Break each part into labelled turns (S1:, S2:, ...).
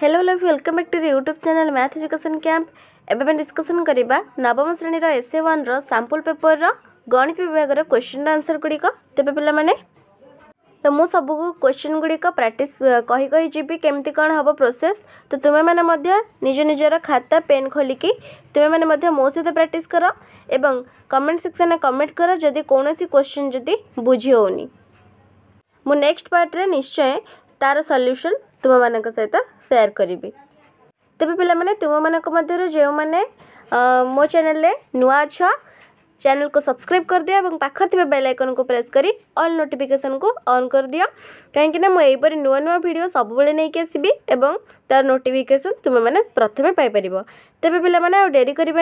S1: hello love welcome back to YouTube channel math education camp एवं discussion करवा नवम श्रेणी एसए वन रैंपल पेपर रणित विभाग क्वेश्चन आंसर गुड़िक तेज पे तो मु सबको क्वेश्चन गुड़िक प्राक्ट कही कही जी केमती कौन हम प्रोसे तो तुम्हें मैंने निज निजर खाता पेन खोलिकी तुम्हें मैंने मो सहित प्राक्ट कर और कमेंट सेक्शन में कमेंट कर जदि कौन क्वेश्चन जदि बुझी होनी मु नेक्स्ट पार्ट्रे निश्चय तार सल्यूशन तुम मान सहित सेयार करी तेज पे तुम मान जो मैंने मो चेल नुआ अच चेल को सब्सक्राइब कर दि और पाखर थे बेल आइकन को प्रेस करी ऑल नोटिफिकेशन को ऑन कर दियो कहीं मुझे नुआ नुआ भिड सब नहीं कि आसबि और तार नोटिफिकेशन तुम्हें प्रथम पाइपर तेज पे डेरी करें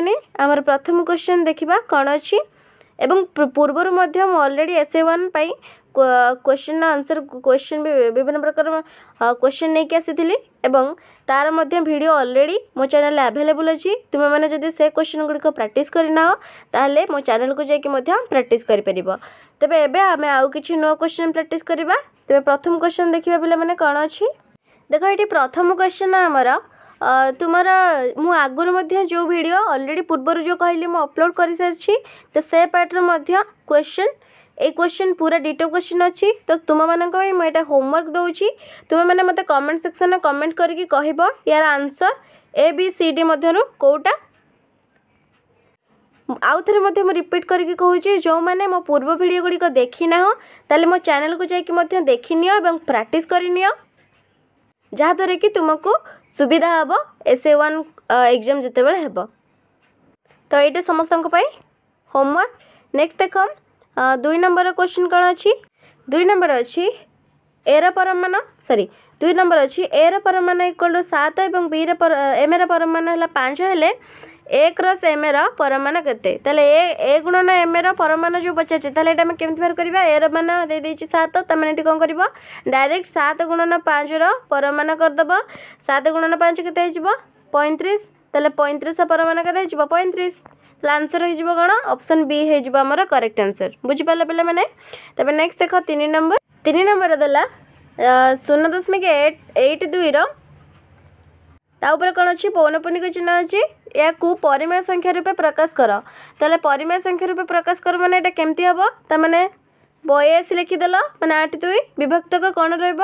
S1: आम प्रथम क्वेश्चन देखा कौन अच्छी एवं पूर्वर मुझे already S A one question answer question भी विभिन्न प्रकार क्वेश्चन नहीं आसीଥିଲି ଏବଂ ତାର ମଧ୍ୟ ଭିଡ଼ିଓ ଅଲରେଡ଼ି ମୋ ଚ୍ୟାନେଲ୍ରେ ଆଭେଲେବୁଲ୍ ଅଛି ତୁମେମାନେ ଯଦି ସେ କ୍ୱେଶ୍ଚନ୍ ଗୁଡ଼ିକ ପ୍ରାକ୍ଟିସ୍ କରିନାଅ ତାହେଲେ ମୋ ଚ୍ୟାନେଲ୍କୁ ଯାଇକି ମଧ୍ୟ ପ୍ରାକ୍ଟିସ୍ କରିପାରିବ ତେବେ ଏବେ ଆମେ ଆଉ କିଛି ନୂଆ କ୍ୱେଶ୍ଚନ୍ ପ୍ରାକ୍ଟିସ୍ କରିବା ତେବେ ପ୍ରଥମ କ୍ୱେଶ୍ଚନ୍ ଦେଖିବା ପିଲାମାନେ କ'ଣ ଅଛି ଦେଖ ଏଠି ପ୍ରଥମ କ୍ୱେଶ୍ଚନ୍ ଆମର ତୁମର ମୁଁ ଆଗରୁ ମଧ୍ୟ ଯେଉଁ ଭିଡ଼ିଓ ଅଲରେଡ଼ି ପୂର୍ବରୁ ଯେଉଁ କହିଲି ମୁଁ ଅପଲୋଡ଼ କରିସାରିଛି ତ ସେ ପାର୍ଟର ମଧ୍ୟ କ୍ୱେଶ୍ଚନ୍ এই কোশ্চেন পুরা ডিটেল কোশ্চেন অছি তো তোমাମାନଙ୍କ ପାଇଁ ମୁଁ ଏଇଟା ହୋମୱାର୍କ ଦେଉଛି ତୁମେମାନେ ମୋତେ କମେଣ୍ଟ ସେକ୍ସନରେ କମେଣ୍ଟ କରିକି କହିବ ୟାର answer A B C D ମଧ୍ୟରୁ କେଉଁଟା ଆଉ ଥରେ ମଧ୍ୟ ମୁଁ ରିପିଟ୍ କରିକି କହୁଛି ଯେଉଁମାନେ ମୋ ପୂର୍ବ ଭିଡ଼ିଓ ଗୁଡ଼ିକ ଦେଖିନାହଁ ତାହେଲେ ମୋ ଚ୍ୟାନେଲ୍କୁ ଯାଇକି ମଧ୍ୟ ଦେଖିନିଅ ଏବଂ ପ୍ରାକ୍ଟିସ୍ କରିନିଅ ଯାହାଦ୍ୱାରା କି ତୁମକୁ ସୁବିଧା ହେବ ଏସ୍ ଏ ୱାନ୍ ଏକ୍ଜାମ୍ ଯେତେବେଳେ ହେବ ତ ଏଇଟା ସମସ୍ତଙ୍କ ପାଇଁ ହୋମୱାର୍କ ନେକ୍ସଟ ଦେଖ ଦୁଇ ନମ୍ବର କ୍ୱେଶ୍ଚିନ୍ କ'ଣ ଅଛି ଦୁଇ ନମ୍ବର ଅଛି ଏର ପରମାନ ସରି ଦୁଇ ନମ୍ବର ଅଛି ଏର ପରମାନ ଇକ୍ୱାଲ୍ ଟୁ ସାତ ଏବଂ ବିର ଏମ୍ଏର ପରମାନ ହେଲା ପାଞ୍ଚ ହେଲେ ଏ କ୍ରସ୍ ଏମ୍ଏର ପରମାନ କେତେ ତାହେଲେ ଏ ଏ ଗୁଣନ ଏମ୍ଏର ପରମାନ ଯେଉଁ ପଚାରିଛି ତାହେଲେ ଏଇଟା ଆମେ କେମିତି ବାହାର କରିବା ଏର ମାନ ଦେଇଦେଇଛି ସାତ ତା'ମାନେ ଏଠି କ'ଣ କରିବ ଡାଇରେକ୍ଟ ସାତ ଗୁଣନ ପାଞ୍ଚର ପରମାନ କରିଦେବ ସାତ ଗୁଣନ ପାଞ୍ଚ କେତେ ହେଇଯିବ ପଇଁତିରିଶ ତାହେଲେ ପଇଁତିରିଶ ପରମାନ କେତେ ହେଇଯିବ ପଇଁତିରିଶ आंसर हो कौन अप्सन बी होमर करेक्ट आंसर बुझीपाल पे तब नेक्स्ट देख तीन नंबर तीन नंबर देला शून्य दशमिक एट एट दुईर तापर कौन अच्छी पौनपुनिक चिन्ह अच्छी या परिमेय संख्या रूपे प्रकाश कर तेल परिमेय संख्या रूपे प्रकाश कर मैंने ये केमती हम तमें বয়েস লিখিদেল মানে আট দুই বিভক্তক কোণ রহব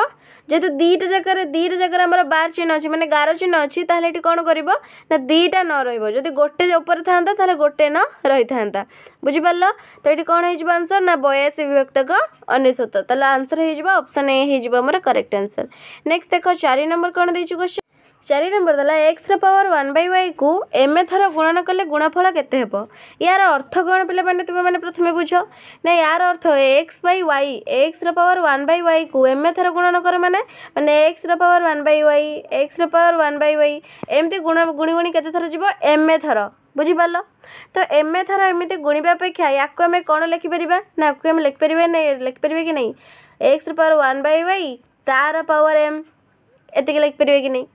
S1: যেহেতু দুইটা জায়গার দুইটা জায়গার আমার বার চিহ্ন অছি মানে গার চিহ্ন অছি তাহলে এটি কোণ করব না দুইটা ন রহব যদি গোটে উপরে থাকে তাহলে গোটে ন রই থাকে বুঝিপারল তো এটি কোণ হয়ে যাব আনসর না বয়েস বিভক্তক অনেশত তাহলে আনসর হয়ে যাব অপশন এ হয়ে যাব আমার করেক্ট আনসর নেক্সট দেখ চারি নম্বর কোণ দিয়েছি কোশ্চেন ଚାରି ନମ୍ବର ଦେଲା ଏକ୍ସର ପାୱାର ୱାନ୍ ବାଇ ୱାଇକୁ ଏମ୍ ଏ ଥର ଗୁଣନ କଲେ ଗୁଣଫଳ କେତେ ହେବ ଏହାର ଅର୍ଥ କ'ଣ ପିଲାମାନେ ତୁମେମାନେ ପ୍ରଥମେ ବୁଝ ନା ଏହାର ଅର୍ଥ ଏକ୍ସ ବାଇ ୱାଇ ଏକ୍ସର ପାୱାର ୱାନ୍ ବାଇ ୱାଇକୁ ଏମ୍ ଏ ଥର ଗୁଣନ କର ମାନେ ମାନେ ଏକ୍ସର ପାୱାର ୱାନ୍ ବାଇ ୱାଇ ଏକ୍ସର ପାୱାର ୱାନ୍ ବାଇ ୱାଇ ଏମିତି ଗୁଣ ଗୁଣି ଗୁଣି କେତେ ଥର ଯିବ ଏମ୍ ଏ ଥର ବୁଝିପାରିଲ ତ ଏମ୍ ଏ ଥର ଏମିତି ଗୁଣିବା ଅପେକ୍ଷା ୟାକୁ ଆମେ କ'ଣ ଲେଖିପାରିବା ନା ୟାକୁ ଆମେ ଲେଖିପାରିବା ଲେଖିପାରିବା କି ନାହିଁ ଏକ୍ସର ପାୱାର ୱାନ୍ ବାଇ ୱାଇ ତାର ପାୱାର ଏମ୍ ଏତିକି ଲେଖିପାରିବା କି ନାହିଁ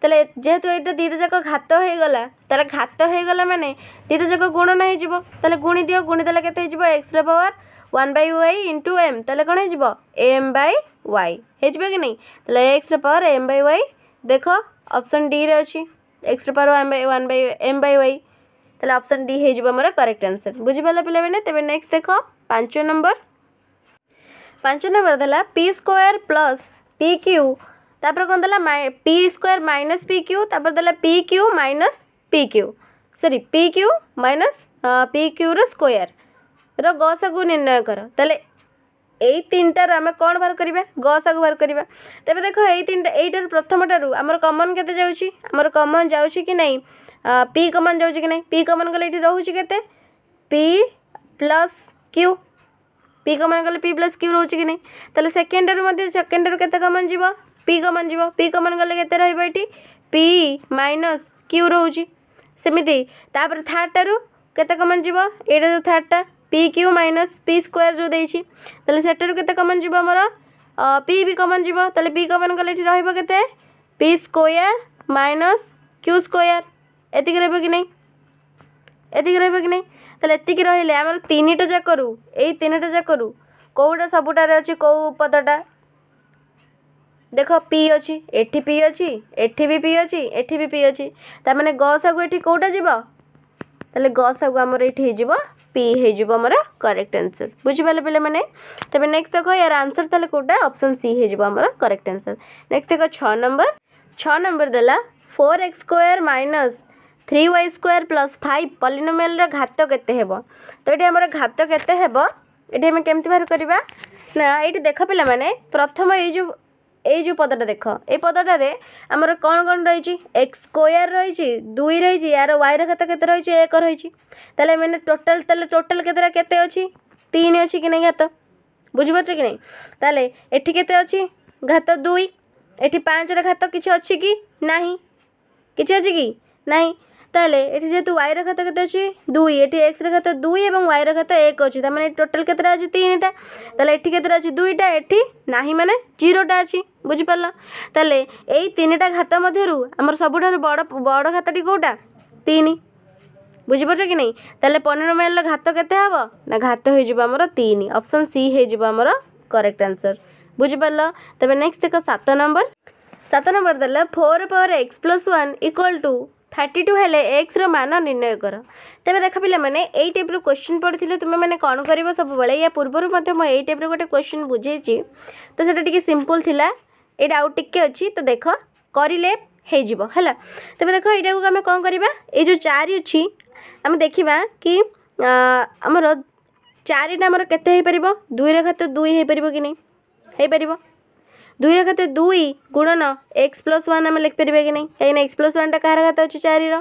S1: তাহলে যেহেতু এটা দুইটা যাক ঘাত হয়ে গলা তাহলে ঘাত হয়ে গলা মানে দুইটা যাক গুণন যাব তাহলে গুণি দিও গুণি দেলে যাব এক্স এক্সর power one by y into m তাহলে কোণ যাব এম বাই ওয়াই হয়ে হয়েযিব কি নাই তাহলে এক্স এক্সর পাওয়ার এম বাই ওয়াই দেখ অপশন ডি রে অছি এক্সর power one by one by m by y তাহলে অপশন ডি হয়ে যাব আমার করেক্ট আনসর বুঝিপাল মানে তবে নেক্সট দেখ পাঁচ নম্বর পাঁচ নম্বর দেলা p square plus p q तापर कौन देला p square minus p q तापर देला p q minus p q sorry p q minus p क्यूर स्क्वयर रसगु निर्णय कर तेल यही तीन टमें कौन बाहर करवा गसगु बाहर करवा तेज देख यार प्रथम टू आम कमन के आमर कमन जा नहीं पी कमन जा ना पी कमन गले ये रोचे के p plus q p common गले पी प्लस क्यू रोच कि नहीं तो सेकेंड रू सेकेंड रू के कमन जी ପି କମନ୍ ଯିବ ପି କମନ୍ ଗଲେ କେତେ ରହିବ ଏଠି ପି ମାଇନସ୍ କ୍ୟୁ ରହୁଛି ସେମିତି ତାପରେ ଥାର୍ଡ଼ଟାରୁ କେତେ କମନ୍ ଯିବ ଏଇଟା ଯେଉଁ ଥାର୍ଡ଼ଟା p q minus p square ଯେଉଁ ଦେଇଛି ତାହେଲେ ସେଟାରୁ କେତେ କମନ୍ ଯିବ ଆମର ପି ବି କମନ୍ ଯିବ ତାହେଲେ ପି କମନ୍ ଗଲେ ଏଠି ରହିବ କେତେ p square minus q square ଏତିକି ରହିବ କି ନାହିଁ ଏତିକି ରହିବ କି ନାହିଁ ତାହେଲେ ଏତିକି ରହିଲେ ଆମର ତିନିଟା ଯାକରୁ ଏଇ ତିନିଟା ଯାକରୁ କେଉଁଟା ସବୁଟାରେ ଅଛି କେଉଁ ପଦଟା ଦେଖ ପି ଅଛି ଏଠି ପି ଅଛି ଏଠି ବି ପି ଅଛି ଏଠି ବି ପି ଅଛି ତା'ମାନେ ଗ ସାଗୁ ଏଠି କେଉଁଟା ଯିବ ତାହେଲେ ଗ ସାଗୁ ଆମର ଏଠି ହେଇଯିବ ପି ହେଇଯିବ ଆମର କରେକ୍ଟ ଆନ୍ସର୍ ବୁଝିପାରିଲେ ପିଲାମାନେ ତେବେ ନେକ୍ସଟ ଦେଖ ୟାର ଆନ୍ସର୍ ତାହେଲେ କେଉଁଟା ଅପସନ୍ ସି ହେଇଯିବ ଆମର କରେକ୍ଟ ଆନ୍ସର୍ ନେକ୍ସଟ ଦେଖ ଛଅ ନମ୍ବର ଛଅ ନମ୍ବର ଦେଲା four x square minus three y square plus five পলিনোমিয়ালর ঘাত কেতে হব তো এটি আমার ঘাত কেতে হব এটি আমি কেমতি বাহার করা না এটি দেখ পিলা মানে প্রথম এই যে এই ଯେଉଁ ପଦଟା ଦେଖ ଏଇ ପଦଟାରେ ଆମର କ'ଣ କ'ଣ ରହିଛି ଏକ୍ସ ସ୍କୋୟାର୍ ରହିଛି ଦୁଇ ରହିଛି ୟାର ୱାଇର ଘାତ କେତେ ରହିଛି ଏକ ରହିଛି ତାହେଲେ ମାନେ ଟୋଟାଲ୍ ତାହେଲେ ଟୋଟାଲ୍ କେତେଟା କେତେ ଅଛି ତିନି ଅଛି କି ନାହିଁ ଘାତ ବୁଝିପାରୁଛ କି ନାହିଁ ତାହେଲେ ଏଠି କେତେ ଅଛି ଘାତ ଦୁଇ ଏଠି ପାଞ୍ଚର ଘାତ କିଛି ଅଛି କି ନାହିଁ କିଛି ଅଛି କି ନାହିଁ তাহলে এটি যেহেতু ওয়াইর ঘাত কেতে অছি দুই এটি এক্সর ঘাত দুই এবং ওয়াইর ঘাত এক অছি তার মানে টোটাল কেতে আছে তিনটা তাহলে এটি কেতে আছে দুইটা এটি না মানে জিরোটা আছে বুঝিপার তাহলে এই তিনটা ঘাত মধ্যে আমার সবুঠার বড় বড় ঘাতটি কোটা তিন বুঝিপারছ কি নাই তাহলে পনেরো মাইল ঘাত কেতে হব না ঘাত হয়ে যাব আমার তিন অপশন সি হয়ে যাব আমার করেক্ট আনসর বুঝিপার তবে নেক্সট দেখ সাত নম্বর সাত নম্বর দেখ four power x plus one equal to thirty two হলে এক্সর মান নির্ণয় কর তেমন দেখ পিলামানে এই টাইপ্র কোশ্চিন পড়িলে তুমি মানে কণ করব সবুলে ইয়া পূর্বর মু এই টাইপ্র গোটে কোশ্চিন বুঝেছি তো সেটা টিকি সিম্পল লা এটা আউ টিকে অছি তো দেখ করলে হয়েযিব হ্যাঁ তবে দেখ এইটাকে আমি কম করা এই যে চারি অছি আমি দেখিবা কি আমার চারিটা আমার কেতে হয়ে পার দুইরে খাতে দুই হয়ে পার কি না হয়ে পার দুই রেখাত দুই গুণন এক্স প্লস ওয়ান আমি লিখিপারা কি না কাইনা এক্স প্লস ওয়ানটা কাহার ঘাত অছে চারির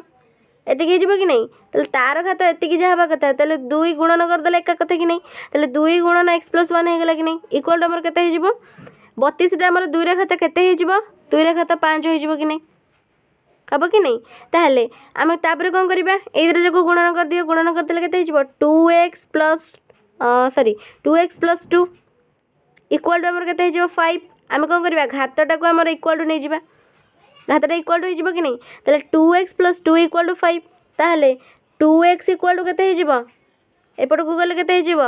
S1: এতিকি হয়ে কি না তাহলে তার ঘাত এতিকি যা হওয়া কথা তাহলে দুই গুণন করেদেলে একা কথা কি না তাহলে দুই গুণন এক্স প্লস ওয়ান হয়ে গেল কি না ইকুয়ালটা আমার কেতে হয়ে যাব বতিশটা আমার দুই রেখাত কেতে হয়ে যাব দুই রেখাত পাঁচ হয়ে যাব কি না হব কি না তাহলে আমি তাপরে কম করা এই দুটো যাক গুণন করেদিও গুণন করেদেলে কেতে হয়ে যাব two x plus sorry two x plus two equal to আমার কেতে হয়ে যাব ফাইভ আমি କ'ଣ କରିବା ঘାତଟାକୁ ଆମର ଇକ୍ୱାଲ୍ ଟୁ ନେଇଯିବା ଘାତଟା ଇକ୍ୱାଲ୍ ଟୁ ହେଇଯିବ କି ନାହିଁ ତାହେଲେ two x plus two equal to five ତାହେଲେ ଟୁ ଏକ୍ସ ଇକ୍ୱାଲ୍ ଟୁ କେତେ ହେଇଯିବ ଏପଟକୁ ଗଲେ କେତେ ହେଇଯିବ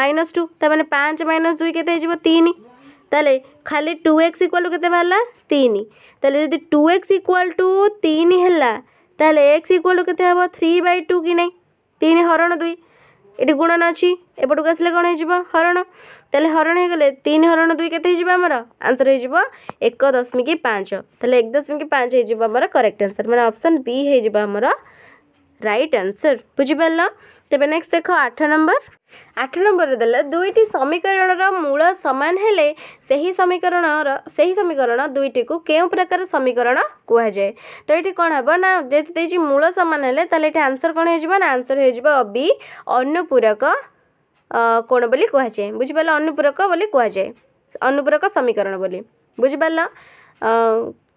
S1: ମାଇନସ୍ ଟୁ ତା ମାନେ ପାଞ୍ଚ ମାଇନସ୍ ଦୁଇ କେତେ ହେଇଯିବ ତିନି তাহলে খালি টু এক্স ইকুয়াল টু কেতে বাহারা তিন তাহলে যদি টু এক্স ইকুয়াল টু তিন হল তাহলে এক্স ইকুয়াল টু কেতে হব থ্রি বাই টু কি নাই তিন হরণ দুই এটি গুণন অছি এপটকু আসলে কোণ হয়ে হরণ তাহলে হরণ হয়ে গেলে তিন হরণ দুই কেতে হয়ে আমার আনসর হয়ে এক দশমিক পাঁচ তাহলে এক দশমিক পাঁচ হয়ে আমার করেক্ট আনসর মানে অপশন বি হয়ে আমার রাইট আনসর বুঝিপার তেমন নেক্সট দেখ আঠ নম্বর ଆଠ ନମ୍ବରରେ ଦେଲେ ଦୁଇଟି ସମୀକରଣର ମୂଳ ସମାନ ହେଲେ ସେହି ସମୀକରଣର ସେହି ସମୀକରଣ ଦୁଇଟିକୁ କେଉଁ ପ୍ରକାର ସମୀକରଣ କୁହାଯାଏ ତ ଏଇଠି କ'ଣ ହେବ ନା ଯେହେତୁ ଦେଇଛି ମୂଳ ସମାନ ହେଲେ ତାହେଲେ ଏଠି ଆନ୍ସର୍ କ'ଣ ହେଇଯିବ ନା ଆନ୍ସର୍ ହେଇଯିବ ଅବି ଅନୁପୂରକ କ'ଣ ବୋଲି କୁହାଯାଏ ବୁଝିପାରିଲ ଅନୁପୂରକ ବୋଲି କୁହାଯାଏ ଅନୁପୂରକ ସମୀକରଣ ବୋଲି ବୁଝିପାରିଲ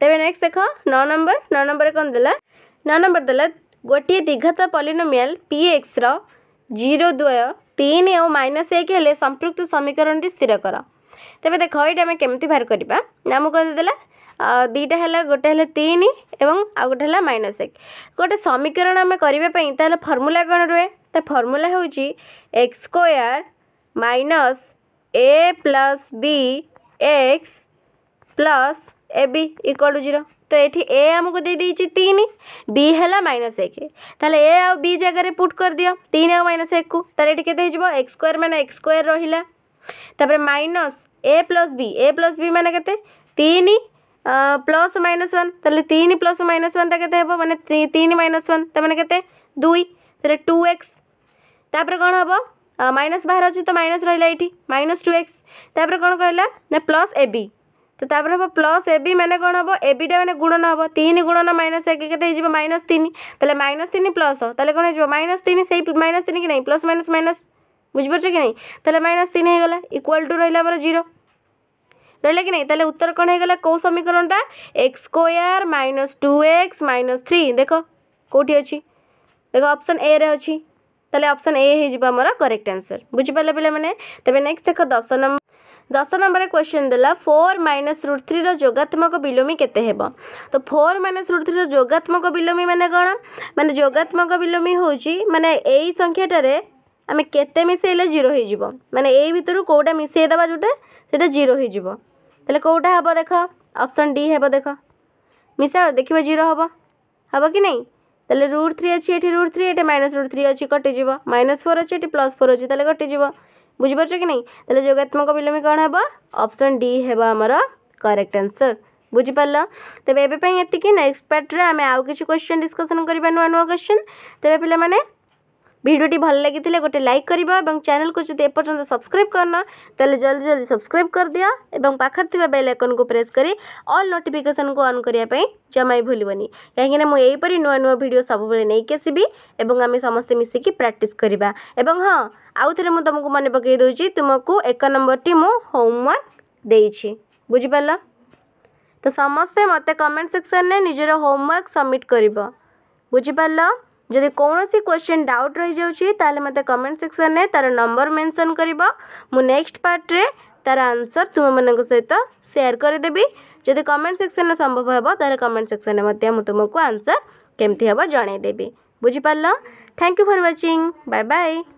S1: ତେବେ ନେକ୍ସଟ ଦେଖ ନଅ ନମ୍ବର ନଅ ନମ୍ବର କ'ଣ ଦେଲା ନଅ ନମ୍ବର ଦେଲା ଗୋଟିଏ ଦୀଘତ ପଲିନୋମିଆଲ ପିଏକ୍ସର ଜିରୋ ଦ୍ୱୟ तीन और माइनस एक हेल्ले संप्रक्त समीकरण स्थिर कर तेज देख ये आम कमी बाहर करवा नाम कहला दीटा है गोटे तीन आउ गोटे माइनस एक गोटे समीकरण आम करने फर्मूला कौन रुहे तो फर्मूला हूँ x square minus a plus b x plus a b equal to zero तो ये ए आमको दे दी तीन बी है माइनस एक तेल ए आ बी जगार पुट कर दियो तीन आ माइनस एक को तेल ये के एक्स स्क् मैंने एक्स स्क् रहा तापर minus a plus b a plus b मैंने के प्लस माइनस वन तीन प्लस माइनस वन के मैंने तीन माइनस वन मैंने के दुई टू एक्स तापर कौन हम माइनस बाहर अच्छे तो माइनस रहा ये माइनस टू एक्स तापर कौन कहला ना प्लस ए बी तो तापर हम प्लस ए मैंने कौन हम ए विटा मैंने गुणन हम तीन गुणन माइनस एक के माइनस तीन तेल माइनस तीन प्लस तेल कौन हो माइनस तीन से माइनस तीन कि नहीं प्लस माइनस माइनस बुझीपार कि नहीं माइनस तीन हो गला इक्वाल टू रहा आम जीरो रहा कि नहीं उत्तर कौन हो गला कौ समीकरणटा x square minus two x minus three देख कौटी अच्छी देख अपसन ए रे अच्छी तेल अपसन ए होर कैक्ट आंसर बुझिपारे पे तेज नेक्स्ट देख दस नंबर दस नंबर क्वेश्चन देला फोर माइनस रुट थ्री रोगात्मक विलोमी के तो फोर माइनस रुट थ्री रोगात्मक विलोमी मैंने कौन मैंने जोगात्मक विलोमी हूँ मैंने यही संख्याटे आम के मिसेले जीरो मैंने यही भितर कौटा मिसेद जोटा से जीरो कौटा हे देख अपसन डी हे देख मिस देख जीरो हम हम कि नहीं तेल रुट थ्री अच्छी रुट थ्री ये माइनस रुट थ्री अच्छी कटिज माइनस फोर अच्छी प्लस फोर अच्छी तेल कटिज बुझिपार कि नहीं तो जगात्मक विलोमी कौन हे अपसन डी आम करेक्ट आंसर बुझिपार तेज एवपाई ये नेक्स्ट पार्ट्रे आम आउ किसी क्वेश्चन डिस्कसन करवा नुआ नुआ क्वेश्चन तेज पे भिडियोटी भल लगी गोटे लाइक करवा चेल को जब एपर्तंत सब्सक्राइब करना तेल जल्दी जल्दी सब्सक्राइब कर दि पाखर थी बेल आकन को प्रेस कर अल् नोटिफिकेसन को अन् करने जमा ही भूलि कहीं मुझे नुआ नुआ भिड सब नहीं आसबी और आम समस्त मिसिक प्राक्ट करवा हाँ आउ थे मुझे तुमको मन पकई दे तुमको एक नंबर टी मु होमवर्क दे बुझिपाल तो समस्ते मत कमेंट सेक्शन में निजर होमवर्क सबमिट कर बुझिपाल जदि कौन क्वेश्चन डाउट रही जाए मत कमेंट सेक्शन में तार नंबर मेनसन कर मु नेक्ट पार्ट्रे तार आंसर तुम मान सहित सेयार करदेवि जदि कमेंट सेक्शन में संभव हे तो कमेंट सेक्शन में तुमको आंसर केमती हम जनदेवि बुझिपार thank you for watching bye bye